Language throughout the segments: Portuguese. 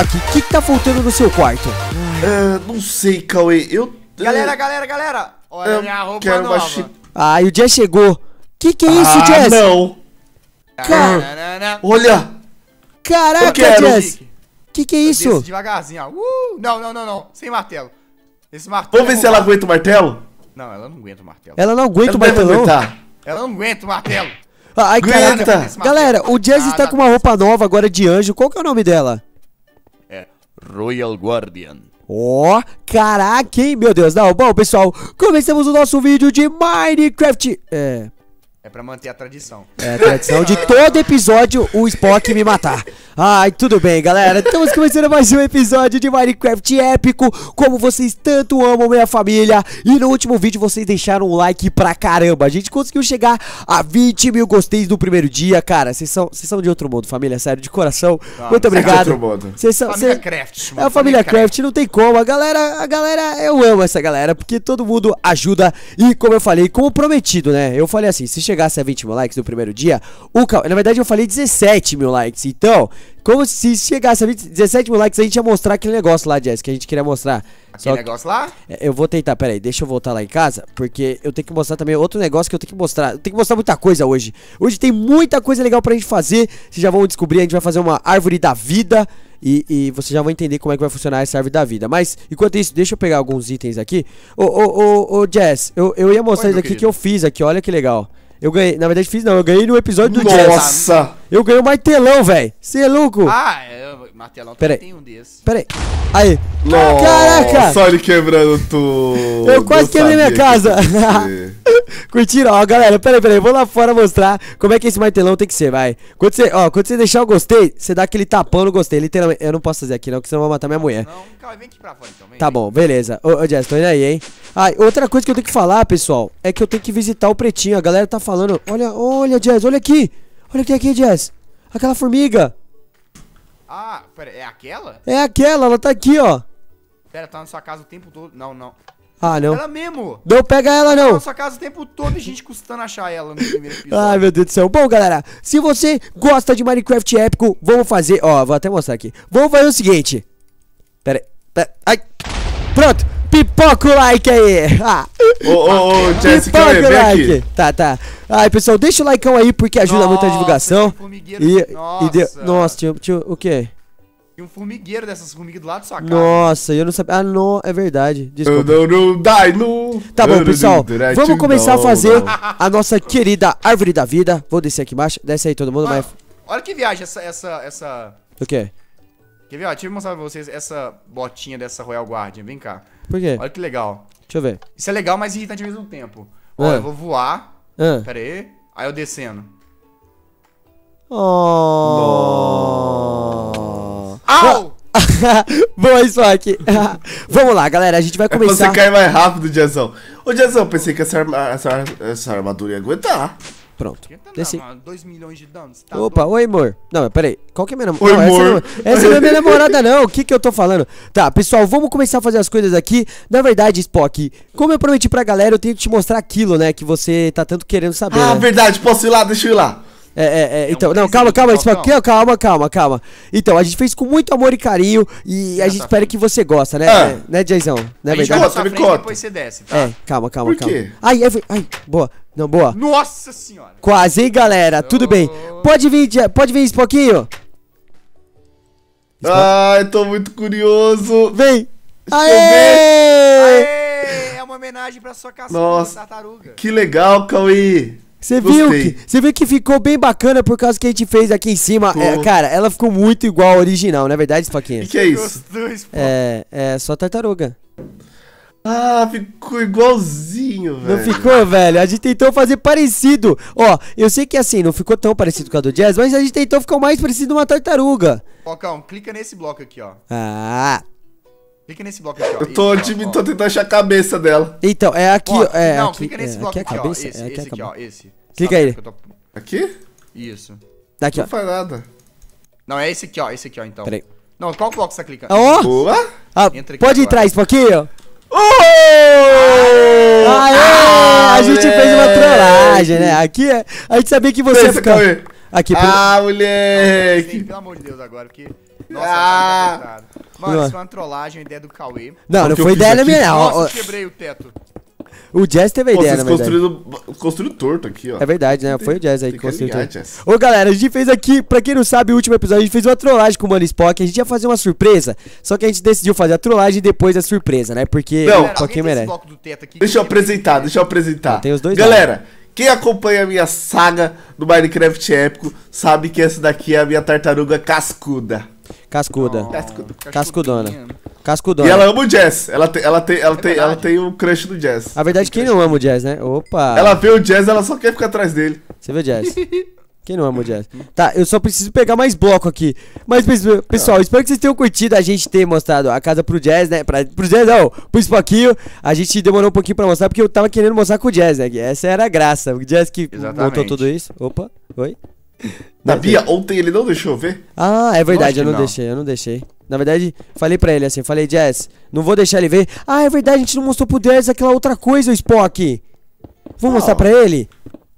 o que, que tá faltando no seu quarto? Ah, não sei, Cauê. Eu. É, galera, galera, galera! Olha a minha roupa quero nova. ah, e o Jess chegou. Que que é isso, ah, Jess? Não! Né, né, né? Olha! Caraca, Jess! Que que é isso? devagarzinho, ó. Uh, não, não, não, não. Sem martelo. Esse martelo. Vamos ver é se ela aguenta o martelo? Não, ela não aguenta o martelo. Ela não aguenta ela o martelo. Ela não aguenta o martelo. Ai, aguenta. caraca. Galera, é o Jazz ah, está com uma roupa nova agora de anjo. Qual que é o nome dela? Royal Guardian. Ó, oh, caraca, hein? Meu Deus, não. Bom, pessoal, começamos o nosso vídeo de Minecraft. É, é pra manter a tradição. É a tradição de todo episódio o Spock me matar. Ai, tudo bem, galera. Estamos começando mais um episódio de Minecraft épico. Como vocês tanto amam minha família. E no último vídeo vocês deixaram um like pra caramba. A gente conseguiu chegar a 20 mil gosteis no primeiro dia, cara. Vocês são, vocês são de outro mundo, família. Sério, de coração. Não, tá, Muito obrigado. É de outro mundo. Vocês são, família Craft. Mano. É a família Craft, não tem como. A galera, a galera, eu amo essa galera. Porque todo mundo ajuda. E como eu falei, como prometido, né? Eu falei assim, se chegar chegasse a 20 mil likes no primeiro dia, o canal. Na verdade, eu falei 17 mil likes. Então, como se chegasse a 20, 17 mil likes, a gente ia mostrar aquele negócio lá, Jess, que a gente queria mostrar. Aquele que... negócio lá? É, eu vou tentar, peraí, deixa eu voltar lá em casa, porque eu tenho que mostrar também outro negócio que eu tenho que mostrar. Eu tenho que mostrar muita coisa hoje. Hoje tem muita coisa legal pra gente fazer. Vocês já vão descobrir, a gente vai fazer uma árvore da vida. E, e vocês já vão entender como é que vai funcionar essa árvore da vida. Mas, enquanto isso, deixa eu pegar alguns itens aqui. Ô, ô, ô, ô Jess, eu, eu ia mostrar Oi, isso aqui querido. que eu fiz aqui, olha que legal. Eu ganhei, na verdade fiz não, eu ganhei no episódio do Nossa. Jazz. Nossa! Eu ganhei o um martelão, velho. Você é louco? Ah, eu, é, martelão Pera também aí. tem um desses. Peraí. aí. Aí. Nossa, Caraca! Só ele quebrando tudo. Eu quase eu quebrei minha casa. Que Curtiram? Ó, galera, peraí, peraí. Vou lá fora mostrar como é que esse martelão tem que ser, vai. Quando você, ó, quando você deixar o gostei, você dá aquele tapão no gostei. Literalmente, eu não posso fazer aqui não, porque senão eu vou matar minha mulher. Não, calma, vem aqui pra fora então, Tá bom, beleza. Ô, ô Jess, tô indo aí, hein. Ah, outra coisa que eu tenho que falar, pessoal, é que eu tenho que visitar o pretinho. A galera tá falando. Olha, olha, Jess, olha aqui. Olha que aqui, Jess. Aquela formiga. Ah, pera, é aquela? É aquela, ela tá aqui, ó. Pera, tá na sua casa o tempo todo. Não, não. Ah, não. Ela mesmo. Não pega ela, tá não. nossa casa o tempo todo a gente custando achar ela no primeiro episódio. Ai, meu Deus do céu. Bom, galera, se você gosta de Minecraft épico, vamos fazer... Ó, vou até mostrar aqui. Vamos fazer o seguinte. Pera aí. Pera... Ai. Pronto. Pipoca o like aí. Ah. Ô, ô, ô, Jessica, Pipoca o like. Aqui. Tá, tá. Ai, pessoal, deixa o like aí porque ajuda nossa, muito a divulgação. E, nossa. E Nossa, tio, tinha, o quê? Tem um formigueiro dessas formigas do lado da sua casa. Nossa, eu não sabia. Ah, não, é verdade. Desculpa. Não, não. Tá bom, pessoal. Vamos começar a fazer a nossa querida árvore da vida. Vou descer aqui embaixo. Desce aí todo mundo, ah, mas... Olha que viagem essa. essa, essa... O quê? Quer ver? Ó, deixa eu mostrar pra vocês essa botinha dessa Royal Guardian. Vem cá. Por quê? Olha que legal. Deixa eu ver. Isso é legal, mas irritante ao mesmo tempo. Olha, ah. eu vou voar. Ah. Pera aí. Aí eu descendo. Oh. Boa, Spock. Vamos lá, galera. A gente vai é começar. É você cai mais rápido, Diazão. Ô, Diazão, pensei que essa, arma... essa... essa armadura ia aguentar. Pronto. Tá Desci. milhões de danos. Tá Opa, oi, amor. Não, peraí. Qual que é minha namorada? Oi, amor. Essa não, é- essa não é minha namorada, não. O que que eu tô falando? Tá, pessoal, vamos começar a fazer as coisas aqui. Na verdade, Spock, como eu prometi pra galera, eu tenho que te mostrar aquilo, né? Que você tá tanto querendo saber. Ah, né? verdade. Posso ir lá? Deixa eu ir lá. É, é, é, é então, um não, calma, calma, calma, calma, calma, calma. Então, a gente fez com muito amor e carinho e a gente espera que você gosta, né? Ah. É, né, Jayzão? Né, a verdade? Conta, me conta. depois você desce, é, tá? É, calma, calma, Por calma. Quê? Ai, ai, ai, boa. Não, boa. Nossa senhora. Quase, hein, galera? Tudo bem. Pode vir, pode vir, Spoquinho. Spock. Ah, tô muito curioso. Vem. Aê! Aê! É uma homenagem pra sua caçada Nossa, tartaruga. Que legal, Cauê. Você viu, que, você viu que ficou bem bacana por causa que a gente fez aqui em cima. É, cara, ela ficou muito igual à original, não é verdade, Faquinha? O que é isso? Dois, é, é só tartaruga. Ah, ficou igualzinho, velho. Não ficou, velho? A gente tentou fazer parecido. Ó, eu sei que assim, não ficou tão parecido com a do Jazz, mas a gente tentou ficar mais parecido uma tartaruga. Ó, calma, clica nesse bloco aqui, ó. Ah. Clica nesse bloco aqui, ó. Eu tô, ó, tô tentando achar a cabeça dela. Então, é aqui, ó. É, não, aqui, clica nesse é, bloco aqui, é a cabeça, ó. Esse, é aqui, é esse aqui, ó. Esse. Clica aí. Tô... Aqui? Isso. Daqui, ó. Não faz nada. Não, é esse aqui, ó. Esse aqui, ó, então. Peraí. Não, qual bloco você tá clicando? Oh! Boa! Ah, Entra aqui pode agora. entrar esse pouquinho? Oh! Aê! Aê! A gente fez uma trollagem, né? Aqui é... A gente sabia que você ia ficar... Aqui, ah, moleque! pelo amor de Deus, agora, porque... Nossa, tá ah. Mano, isso é uma trollagem, a ideia do Cauê. Não, não foi ideia minha, não. Nossa, quebrei o teto. O Jazz teve a ideia, né? Construiu torto aqui, ó. É verdade, né? Foi o Jazz aí que construiu torto. Ô, galera, a gente fez aqui, pra quem não sabe, o último episódio, a gente fez uma trollagem com o Mano Spock. A gente ia fazer uma surpresa, só que a gente decidiu fazer a trollagem e depois a surpresa, né? Porque não, galera, qualquer merece. Aqui, deixa eu apresentar, deixa eu apresentar. Tem os dois Galera... Quem acompanha a minha saga do Minecraft épico sabe que essa daqui é a minha tartaruga cascuda. Cascuda. Cascudo, Cascudona. Cascudona. E ela ama o jazz. Ela tem, ela tem, ela é tem, ela tem o crush do jazz. A verdade, é que quem não ama o jazz, né? Opa! Ela vê o jazz, ela só quer ficar atrás dele. Você vê o jazz. Quem não ama o jazz? Tá, eu só preciso pegar mais bloco aqui. Mas, pessoal, tá. espero que vocês tenham curtido a gente ter mostrado a casa pro jazz, né? Pra, pro jazz, não, pro Spoquinho. A gente demorou um pouquinho pra mostrar, porque eu tava querendo mostrar com o jazz, né? Essa era a graça. O jazz que Exatamente. montou tudo isso. Opa, oi? Na Bia, ontem ele não deixou ver? Ah, é verdade, eu não, não, deixei, eu não deixei. Na verdade, falei pra ele assim, falei, Jess, não vou deixar ele ver. Ah, é verdade, a gente não mostrou pro Jess aquela outra coisa, o Spock. Vou mostrar pra ele?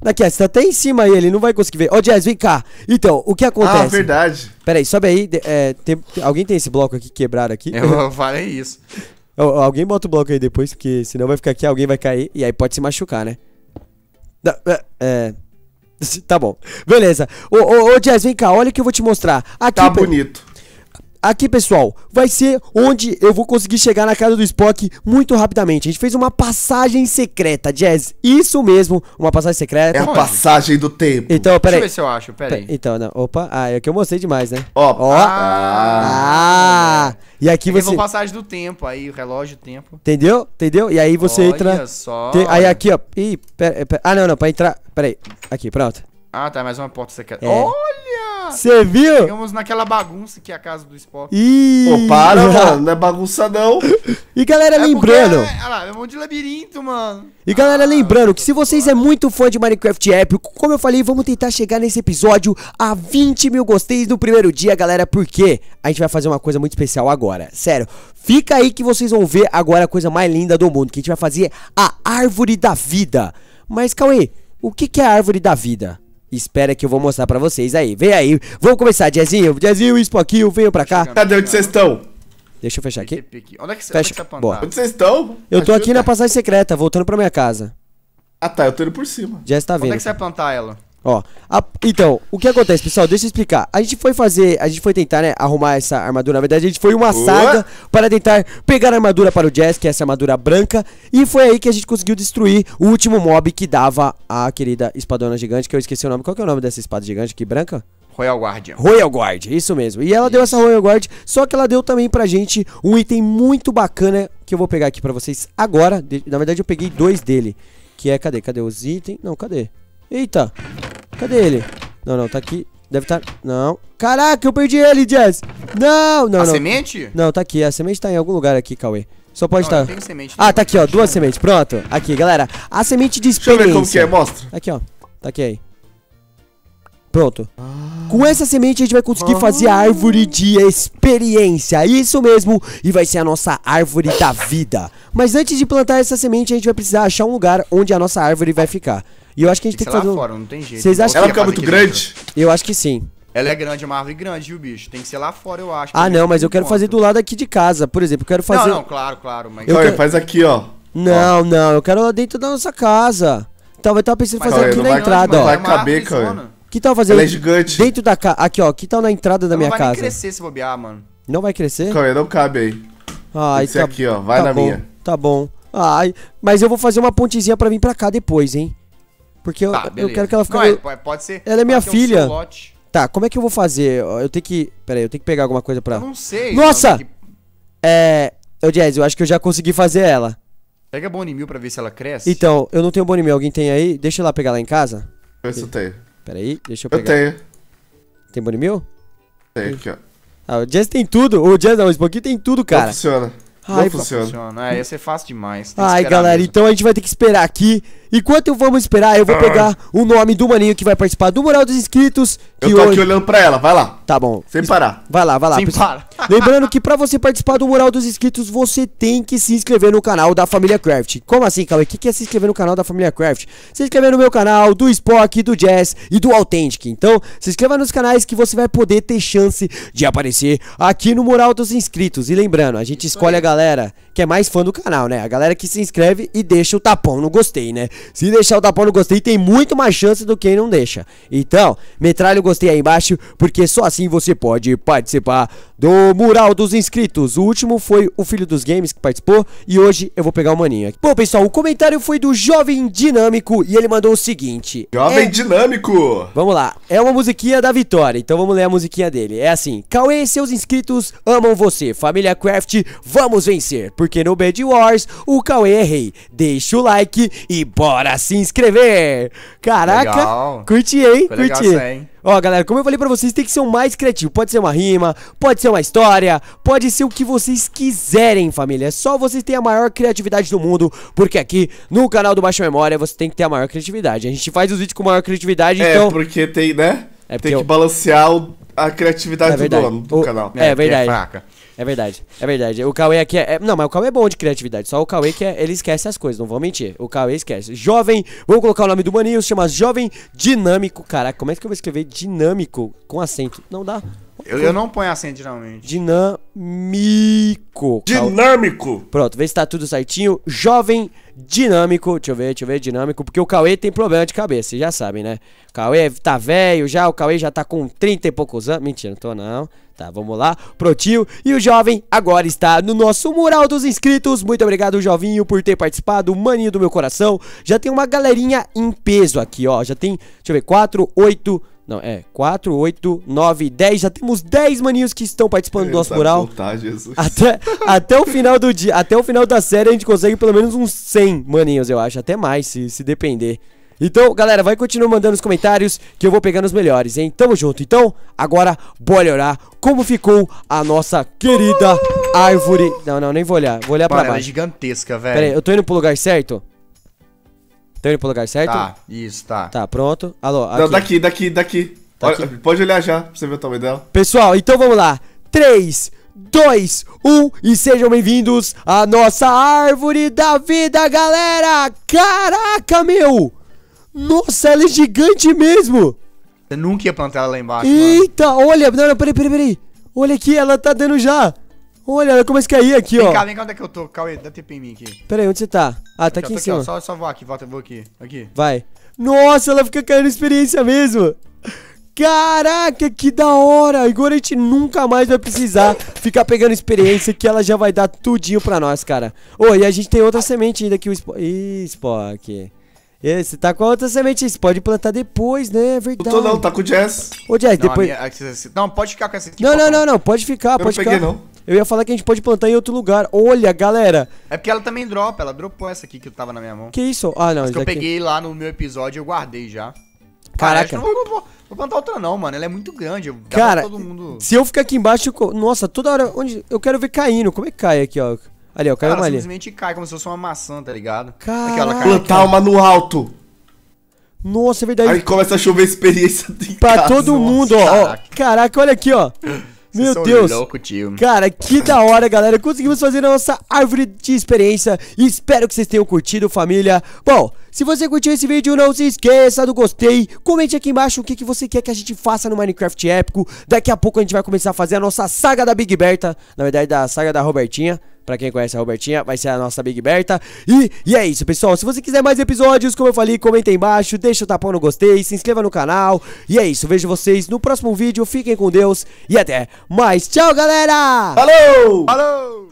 Daqui, você tá até em cima aí, ele não vai conseguir ver. Ô, Jess, vem cá. Então, o que ah, acontece? Ah, verdade. Pera aí, sobe aí. É, tem, alguém tem esse bloco aqui quebrado aqui? Eu falei isso. Alguém bota o bloco aí depois, porque senão vai ficar aqui, alguém vai cair e aí pode se machucar, né? É, é tá bom. Beleza. Ô, ô, ô Jazz, vem cá, olha o que eu vou te mostrar. Aqui, tá bonito aqui, pessoal, vai ser onde eu vou conseguir chegar na casa do Spock muito rapidamente. A gente fez uma passagem secreta, Jazz. Isso mesmo, uma passagem secreta. É a passagem do tempo. Então, peraí. Deixa eu ver se eu acho, peraí. Então, não. Opa, ah, é que eu mostrei demais, né? Ó. Ó. Ah. ah. E aqui você. Levou passagem do tempo, aí o relógio, o tempo. Entendeu? Entendeu? E aí você Olha entra. Só. Aí aqui, ó. Ih, pera, pera... Ah, não, não, pra entrar. Peraí. Aqui, pronto. Ah, tá, mais uma porta secreta. É. Olha! Você viu? Chegamos naquela bagunça que é a casa do Spock. Ih! Pô, para, mano. Não é bagunça, não. E galera, é lembrando. Porque, é, olha lá, é um monte de labirinto, mano. E galera, ah, lembrando que se vocês é muito fã de Minecraft épico, como eu falei, vamos tentar chegar nesse episódio a 20 mil gostei no primeiro dia, galera, porque a gente vai fazer uma coisa muito especial agora. Sério, fica aí que vocês vão ver agora a coisa mais linda do mundo, que a gente vai fazer a árvore da vida. Mas, Cauê, o que, que é a árvore da vida? Espera que eu vou mostrar pra vocês aí. Vem aí. Vamos começar, Jezinho. Jezinho, eu venham pra cá. Cadê onde vocês estão? Deixa eu fechar aqui. Olha é que Fecha. Olha é que tá Boa. Onde vocês estão? Eu tô Ajuda. aqui na passagem secreta, voltando pra minha casa. Ah tá, eu tô indo por cima. Já está vendo. Onde é que você vai plantar ela? Ó, a, então, o que acontece, pessoal? Deixa eu explicar. A gente foi fazer, a gente foi tentar, né, arrumar essa armadura. Na verdade, a gente foi uma Boa. saga para tentar pegar a armadura para o Jazz, que é essa armadura branca. E foi aí que a gente conseguiu destruir o último mob que dava a querida espadona gigante, que eu esqueci o nome. Qual que é o nome dessa espada gigante aqui, branca? Royal Guard. Royal Guard, isso mesmo. E ela isso. deu essa Royal Guard, só que ela deu também pra gente um item muito bacana que eu vou pegar aqui pra vocês agora. De, na verdade, eu peguei dois dele. Que é, cadê? Cadê os itens? Não, cadê? Eita! Cadê ele? Não, não, tá aqui. Deve estar. Tá... Não. Caraca, eu perdi ele, Jess! Não, não, a não. A semente? Não, tá aqui. A semente tá em algum lugar aqui, Cauê. Só pode estar. Tá... Semente, ah, né? tá aqui, ó. Duas sementes. Pronto. Aqui, galera. A semente de experiência. Deixa eu ver como que é, mostra. Aqui, ó. Tá aqui aí. Pronto. Ah. Com essa semente a gente vai conseguir ah. fazer a árvore de experiência. Isso mesmo. E vai ser a nossa árvore da vida. Mas antes de plantar essa semente, a gente vai precisar achar um lugar onde a nossa árvore vai ficar. E eu acho que a gente tem, tem que, fazer. Lá um... fora, não tem jeito. Vocês acham ela que fica muito grande? Eu acho que sim. Ela é grande, é uma árvore grande, viu, bicho? Tem que ser lá fora, eu acho. Ah, não, mas eu quero fazer do lado aqui de casa, por exemplo. Eu quero fazer. Não, não, claro, claro. Mas... Eu Olha, quero... faz aqui, ó. Não, ó. não, eu quero lá dentro da nossa casa. Então, eu tava pensando em fazer aqui na vai, entrada, ó. Vai caber, cara. Que tal fazer? Ela é gigante. Dentro da casa. Aqui, ó. Que tal na entrada da minha casa? Não vai crescer se bobear, mano. Não vai crescer? Cauê, não cabe aí. Ai, Esse tá... aqui, ó. Vai tá na bom, minha. Tá bom. Ai, mas eu vou fazer uma pontezinha pra vir pra cá depois, hein? Porque tá, eu, eu quero que ela fique. Não, é, pode ser. Ela é minha filha. Um tá, como é que eu vou fazer? Eu tenho que. Pera aí, eu tenho que pegar alguma coisa pra. Eu não sei. Nossa! Que... É. o Jazz, eu acho que eu já consegui fazer ela. Pega Bonimil pra ver se ela cresce. Então, eu não tenho Bonimil. Alguém tem aí? Deixa eu lá pegar lá em casa. Esse eu tenho. Pera aí, deixa eu pegar. Eu tenho. Tem Bonimil? Tem hum. aqui, ó. Ah, o Jazz tem tudo. O Jazz não, o Spocky tem tudo, cara. Não funciona. Ai, não funciona. funciona. É, ia ser fácil demais. Ai, galera, mesmo. então a gente vai ter que esperar aqui Enquanto vamos esperar, eu vou ah. pegar o nome do maninho que vai participar do Mural dos Inscritos. eu tô hoje... aqui olhando pra ela, vai lá. Tá bom. Sem parar. Vai lá, vai lá. Sem parar. Lembrando que pra você participar do Mural dos Inscritos, você tem que se inscrever no canal da Família Craft. Como assim, Cauê? O que é se inscrever no canal da Família Craft? Se inscrever no meu canal, do Spock, do Jazz e do Authentic. Então, se inscreva nos canais que você vai poder ter chance de aparecer aqui no Mural dos Inscritos. E lembrando, a gente escolhe a galera que é mais fã do canal, né? A galera que se inscreve e deixa o tapão no gostei, né? Se deixar o tapão no gostei, tem muito mais chance do que não deixa. Então, metralha o gostei aí embaixo, porque só assim você pode participar do mural dos inscritos. O último foi o Filho dos Games que participou e hoje eu vou pegar o maninho aqui. Bom, pessoal, o comentário foi do Jovem Dinâmico e ele mandou o seguinte: Jovem é... Dinâmico! Vamos lá, é uma musiquinha da vitória, então vamos ler a musiquinha dele. É assim: Cauê e seus inscritos amam você, família Craft, vamos vencer! Por porque no Bad Wars o Cauê é rei. Deixa o like e bora se inscrever! Caraca, legal. curti, hein? Foi curti. Legal, hein? Ó, galera, como eu falei pra vocês, tem que ser o mais criativo. Pode ser uma rima, pode ser uma história, pode ser o que vocês quiserem, família. É só vocês terem a maior criatividade do mundo, porque aqui no canal do Baixa Memória você tem que ter a maior criatividade. A gente faz os vídeos com maior criatividade, é, então... É, porque tem, né? É porque tem que eu... balancear o... a criatividade é do dono do o... canal. É, é, é, é verdade. É fraca. É verdade, é verdade. O Cauê aqui é, é, Não, mas o Cauê é bom de criatividade. Só o Cauê que é, ele esquece as coisas, não vou mentir. O Cauê esquece. Jovem, vamos colocar o nome do maninho, se chama Jovem Dinâmico. Caraca, como é que eu vou escrever dinâmico com acento? Não dá. Eu, eu não ponho acento geralmente. Dinâmico. Dinâmico! Cauê. Pronto, vê se tá tudo certinho. Jovem dinâmico. Deixa eu ver, deixa eu ver, dinâmico. Porque o Cauê tem problema de cabeça, vocês já sabem, né? O Cauê tá velho já, o Cauê já tá com 30 e poucos anos. Mentira, não tô não. Tá, vamos lá, prontinho. E o jovem agora está no nosso mural dos inscritos. Muito obrigado, jovinho, por ter participado. Maninho do meu coração. Já tem uma galerinha em peso aqui, ó. Já tem, deixa eu ver, 4, 8, não, é 4, 8, 9, 10. Já temos 10 maninhos que estão participando Eita, do nosso mural. Voltar, Jesus. Até, até o final do dia, até o final da série, a gente consegue pelo menos uns 100 maninhos, eu acho. Até mais, se, se depender. Então, galera, vai continuar mandando os comentários que eu vou pegando os melhores, hein? Tamo junto. Então, agora, bora olhar como ficou a nossa querida árvore. Não, não, nem vou olhar. Vou olhar Mano, pra baixo. Ela é gigantesca, velho. Pera aí, eu tô indo pro lugar certo? Tô indo pro lugar certo? Tá, isso, tá. Tá, pronto. Alô, aqui. Não, daqui, daqui, daqui. Tá Olha, pode olhar já, pra você ver o tamanho dela. Pessoal, então vamos lá. 3, 2, 1 e sejam bem-vindos à nossa árvore da vida, galera! Caraca, meu! Nossa, ela é gigante mesmo! Você nunca ia plantar ela lá embaixo, Eita, mano. olha, não, não, peraí, peraí, peraí. Olha aqui, ela tá dando já. Olha, ela começa a cair aqui, vem ó. Vem cá, vem cá, onde é que eu tô? Cauê, dá TP em mim aqui. Peraí, onde você tá? Ah, tá aqui, aqui em cima. Aqui, só, só vou aqui, volta, vou aqui. Aqui. Vai. Nossa, ela fica caindo experiência mesmo. Caraca, que da hora! Agora a gente nunca mais vai precisar ficar pegando experiência que ela já vai dar tudinho pra nós, cara. Ô, oh, e a gente tem outra semente ainda que o Spock... Ih, Spock... É, você tá com a outra semente você pode plantar depois, né? É verdade. Não tô não, tá com o Jazz. Ô, Jazz, não, depois... Minha... Não, pode ficar com essa aqui. Não, não, não, não, pode ficar, eu pode não peguei, ficar. não. Eu ia falar que a gente pode plantar em outro lugar. Olha, galera. É porque ela também dropa. Ela dropou essa aqui que tava na minha mão. Que isso? Ah, não. Mas que eu peguei lá no meu episódio eu guardei já. Caraca. Cara, não vou, vou, vou, plantar outra não, mano. Ela é muito grande. Cara, todo mundo... se eu ficar aqui embaixo... Eu... Nossa, toda hora... onde Eu quero ver caindo. Como é que cai aqui, ó? Ali, ó, caiu Cara, uma ali. simplesmente cai como se fosse uma maçã, tá ligado? Aqui, Plantar uma no alto. Nossa, é verdade. Aí começa a chover experiência de pra casa. todo mundo, ó, ó. Caraca. olha aqui, ó. Vocês Meu são Deus. louco, tio. Cara, que da hora, galera. Conseguimos fazer a nossa árvore de experiência. Espero que vocês tenham curtido, família. Bom, se você curtiu esse vídeo, não se esqueça do gostei. Comente aqui embaixo o que, que você quer que a gente faça no Minecraft épico. Daqui a pouco a gente vai começar a fazer a nossa saga da Big Berta. Na verdade, da saga da Robertinha. Pra quem conhece a Robertinha, vai ser a nossa Big Berta. E, e é isso, pessoal. Se você quiser mais episódios, como eu falei, comenta aí embaixo, deixa o tapão no gostei, se inscreva no canal. E é isso, vejo vocês no próximo vídeo. Fiquem com Deus e até mais. Tchau, galera! Falou! Falou!